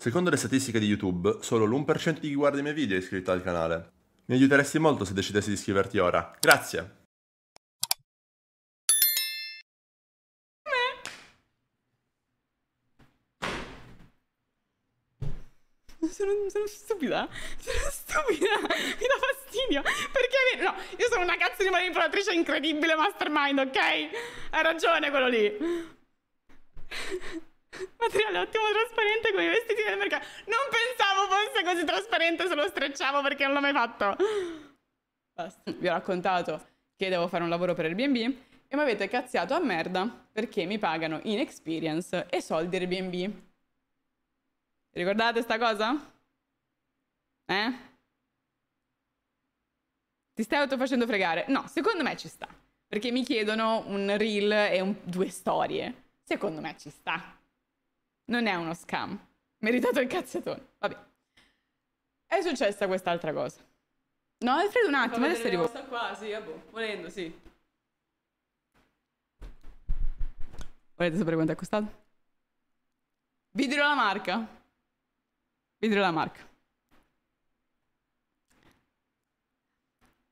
Secondo le statistiche di YouTube, solo l'1% di chi guarda i miei video è iscritto al canale. Mi aiuteresti molto se decidessi di iscriverti ora. Grazie! Sono, sono, stupida. Sono stupida. Mi dà fastidio. Perché. No, io sono una cazzo di manipolatrice incredibile, mastermind, ok? Ha ragione quello lì. Materiale ottimo trasparente con i vestiti del mercato. Non pensavo fosse così trasparente se lo strecciavo perché non l'ho mai fatto. Basta. Vi ho raccontato che devo fare un lavoro per Airbnb e mi avete cazziato a merda perché mi pagano in experience e soldi Airbnb. Ricordate sta cosa? Eh? Ti stai autofacendo fregare? No, secondo me ci sta. Perché mi chiedono un reel e un, due storie. Secondo me ci sta. Non è uno scam. Meritato il cazzatone. Vabbè. È successa quest'altra cosa. No, Alfredo, un attimo, adesso arrivo. Sta qua, sì, vabbè, volendo, sì. Volete sapere quanto è costato? Vi dirò la marca. Vi dirò la marca.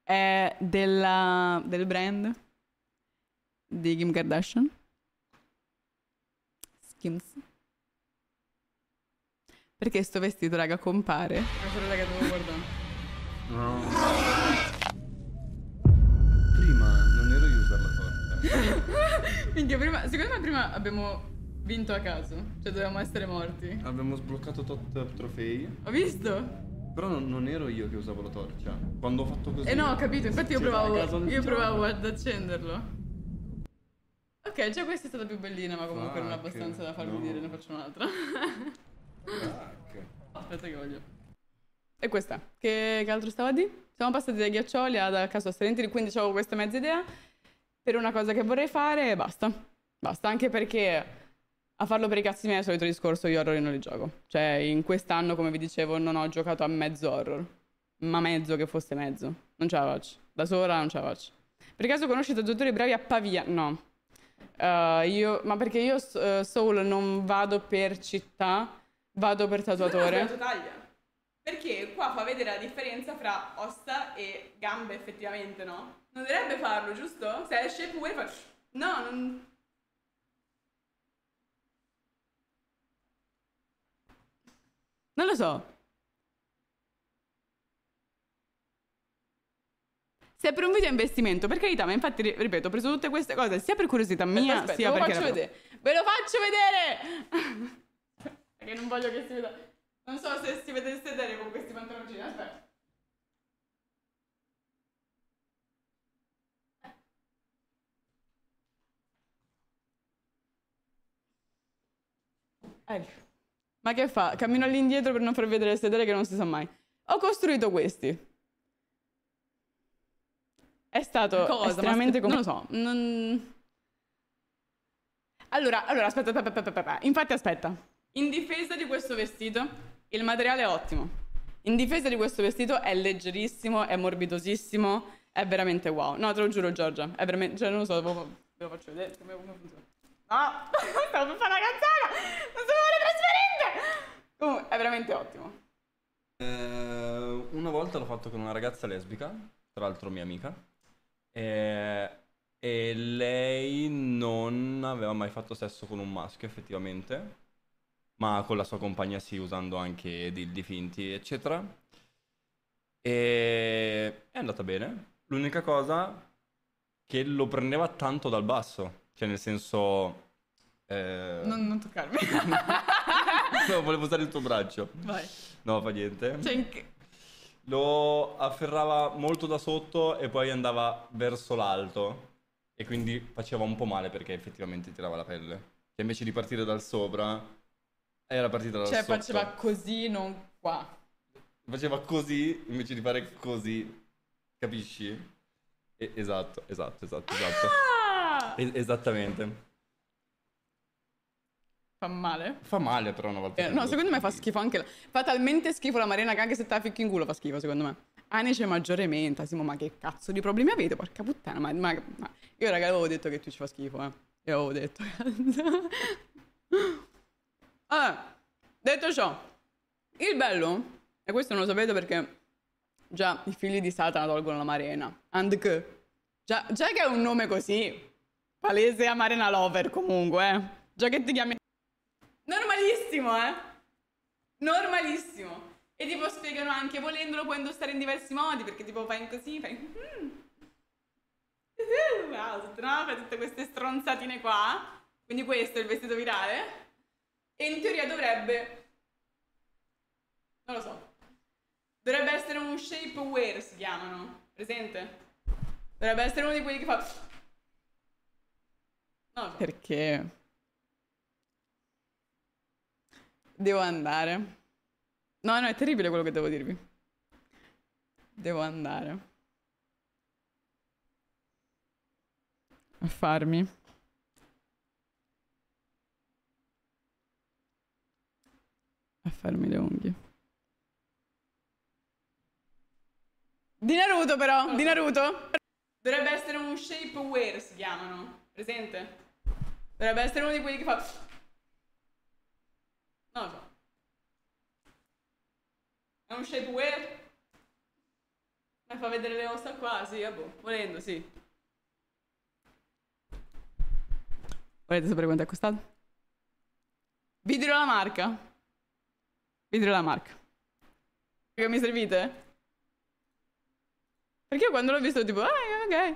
È della, del brand di Kim Kardashian. Skims. Perché sto vestito, raga, compare. Ma solo, raga, devo guardare. No. Prima non ero io user la porta. Minchia, prima, secondo me prima abbiamo vinto a caso. Cioè, dovevamo essere morti. Abbiamo sbloccato tot trofei. Ho visto? Però non, non, ero io che usavo la torcia. Quando ho fatto così. Eh no, ho capito, infatti io provavo. Io provavo ad accenderlo. Ok, già questa è stata più bellina, ma comunque ah, non è abbastanza da farvi no. dire, ne faccio un'altra. Aspetta che voglio. E questa, che, che altro stava di? Siamo passati dai ghiaccioli ad caso assolenti, quindi avevo questa mezza idea. Per una cosa che vorrei fare e basta. Basta, anche perché a farlo per i cazzi miei è il solito discorso, io horror non li gioco. Cioè, in quest'anno, come vi dicevo, non ho giocato a mezzo horror. Ma mezzo che fosse mezzo. Non ce la faccio. Da sola non ce la faccio. Per caso conosci traduttori bravi a Pavia? No. Uh, io, ma perché io uh, eh, Soul non vado per città, Vado per tatuatore. Sì, taglia. Perché qua fa vedere la differenza fra ossa e gambe effettivamente, no? Non dovrebbe farlo, giusto? Se esce pure fa... No, non... Non lo so. Se è per un video investimento, per carità, ma infatti, ripeto, ho preso tutte queste cose sia per curiosità mia, aspetta, sia perché... Ve lo faccio vedere! Ve lo faccio vedere! Perché non voglio che si veda. Non so se si vede il sedere con questi pantaloncini, aspetta. Ecco. Ma che fa? Cammino all'indietro per non far vedere il sedere che non si sa mai. Ho costruito questi. È stato Cosa? estremamente com- Non lo so. Non... Allora, allora, aspetta, aspetta, aspetta, aspetta. Infatti aspetta. In difesa di questo vestito, il materiale è ottimo. In difesa di questo vestito è leggerissimo, è morbidosissimo, è veramente wow. No, te lo giuro Giorgia, è veramente, cioè non lo so, ve lo faccio vedere come funziona. No, stavo per fare una cazzata, non sono una trasparente! Comunque, è veramente ottimo. Eh, una volta l'ho fatto con una ragazza lesbica, tra l'altro mia amica, e, e lei non aveva mai fatto sesso con un maschio effettivamente ma con la sua compagnia sì, usando anche dildi finti, eccetera. E è andata bene. L'unica cosa che lo prendeva tanto dal basso, cioè nel senso... Eh... Non, non, toccarmi. no, volevo usare il tuo braccio. Vai. No, fa niente. Cioè, lo afferrava molto da sotto e poi andava verso l'alto e quindi faceva un po' male perché effettivamente tirava la pelle. Che cioè, invece di partire dal sopra era partita da Cioè sotto. faceva così, non qua. Faceva così invece di fare così. Capisci? E- esatto, esatto, esatto, esatto. Ah! Es- esattamente. Fa male. Fa male però una volta. Eh, no, secondo me fa schifo anche la... Fa talmente schifo la marina che anche se te la ficchi in culo fa schifo, secondo me. Anice maggiormente, Simo, ma che cazzo di problemi avete? Porca puttana, ma, ma- ma- Io raga avevo detto che tu ci fa schifo, eh. Io avevo detto. Allora, ah, detto ciò, il bello, e questo non lo sapete perché già i figli di Satana tolgono la Marena, and che, già, già che è un nome così, palese a Marena Lover comunque, eh. già che ti chiami... Normalissimo, eh? Normalissimo. E tipo spiegano anche, volendolo puoi indossare in diversi modi, perché tipo fai così, fai... Mm. Wow, no, per tutte queste stronzatine qua. Quindi questo è il vestito virale. E in teoria dovrebbe... Non lo so. Dovrebbe essere un shapewear si chiamano. Presente? Dovrebbe essere uno di quelli che fa... Non lo so. Perché? Devo andare. No, no, è terribile quello che devo dirvi. Devo andare. A farmi. a farmi le unghie. Di Naruto però, di Naruto. Dovrebbe essere un shapewear, si chiamano. Presente? Dovrebbe essere uno di quelli che fa... Non lo so. È un shapewear? Mi fa vedere le ossa qua? Sì, vabbè, ah, volendo, sì. Volete sapere quanto è costato? Vi dirò la marca. Vidrio la marca. Che mi servite? Perché io quando l'ho visto tipo, ah, ok.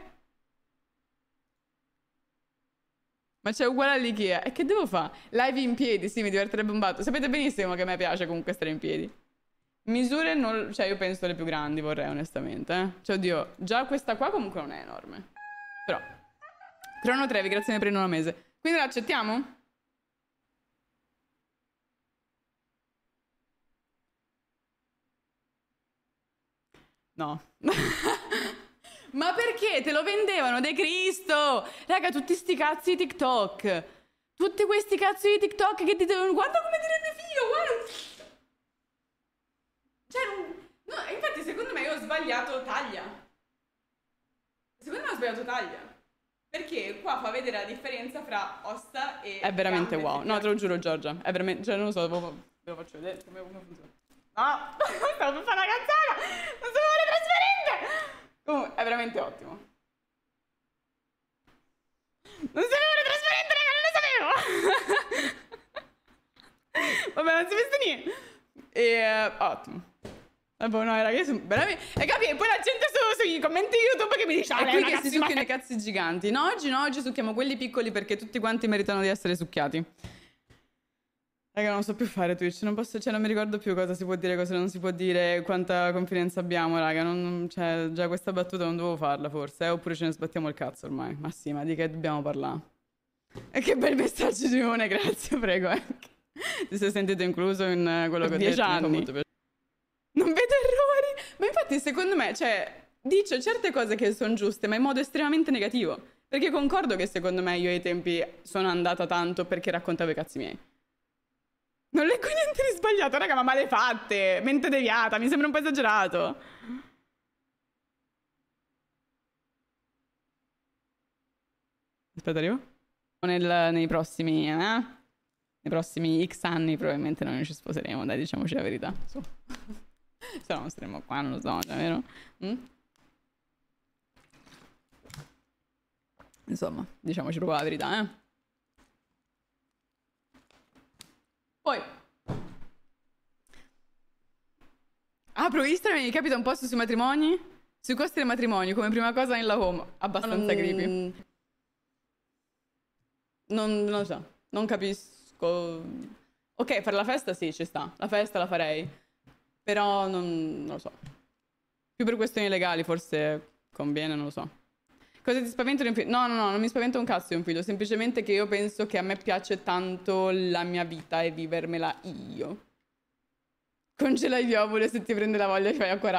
Ma c'è uguale all'Ikea. E che devo fare? Live in piedi, sì, mi divertirebbe un batto. Sapete benissimo che a me piace comunque stare in piedi. Misure non... Cioè, io penso le più grandi vorrei, onestamente. Eh? Cioè, oddio, già questa qua comunque non è enorme. Però... Crono Trevi, grazie per il nuovo mese. Quindi l'accettiamo? No. Ma perché te lo vendevano De Cristo? Raga, tutti sti cazzi di TikTok. Tutti questi cazzi di TikTok che ti devono. Guarda come ti rende figo, guarda. Cioè, no, infatti, secondo me io ho sbagliato taglia. Secondo me ho sbagliato taglia. Perché qua fa vedere la differenza fra ossa e. È veramente gambe, wow. No, te lo giuro, Giorgia. È veramente. Cioè, non lo so, ve lo faccio vedere come funziona. No! Stavo per fare una canzone! Non so, volevo Comunque, è veramente ottimo. Non sapevo le trasparente, raga, non lo sapevo! Vabbè, non si vede niente. E, eh, ottimo. Vabbè, eh, boh, no, raga, io sono veramente... E capi, poi la gente su, sui commenti YouTube che mi dice... Ah, è qui che si succhiano i cazzi giganti. No, oggi no, oggi succhiamo quelli piccoli perché tutti quanti meritano di essere succhiati. Raga, non so più fare Twitch, non posso, cioè non mi ricordo più cosa si può dire, cosa non si può dire, quanta confidenza abbiamo, raga, non, cioè, già questa battuta non dovevo farla forse, eh? oppure ce ne sbattiamo il cazzo ormai. Ma sì, ma di che dobbiamo parlare? E che bel messaggio Simone, grazie, prego. Eh. Ti sei sentito incluso in eh, quello che ho detto? Anni. Molto piace... Non vedo errori! Ma infatti secondo me, cioè, dice certe cose che sono giuste, ma in modo estremamente negativo. Perché concordo che secondo me io ai tempi sono andata tanto perché raccontavo i cazzi miei. Non leggo niente di sbagliato, raga, ma male fatte. Mente deviata, mi sembra un po' esagerato. Aspetta, arrivo. Nel, nei prossimi... Eh? Nei prossimi X anni probabilmente noi ci sposeremo, dai, diciamoci la verità. Su. Se no non saremmo qua, non lo so, cioè, vero? Mm? Insomma, diciamoci proprio la verità, eh. Poi apro Instagram e mi capita un post sui matrimoni, sui costi del matrimonio, come prima cosa nella home, abbastanza non... creepy. Non, non lo so, non capisco. Ok, fare la festa sì, ci sta, la festa la farei, però non, non lo so. Più per questioni legali forse conviene, non lo so. Cosa ti spaventa di un figlio? No, no, no, non mi spaventa un cazzo di un figlio, semplicemente che io penso che a me piace tanto la mia vita e vivermela io. Congela gli ovuli se ti prende la voglia e fai a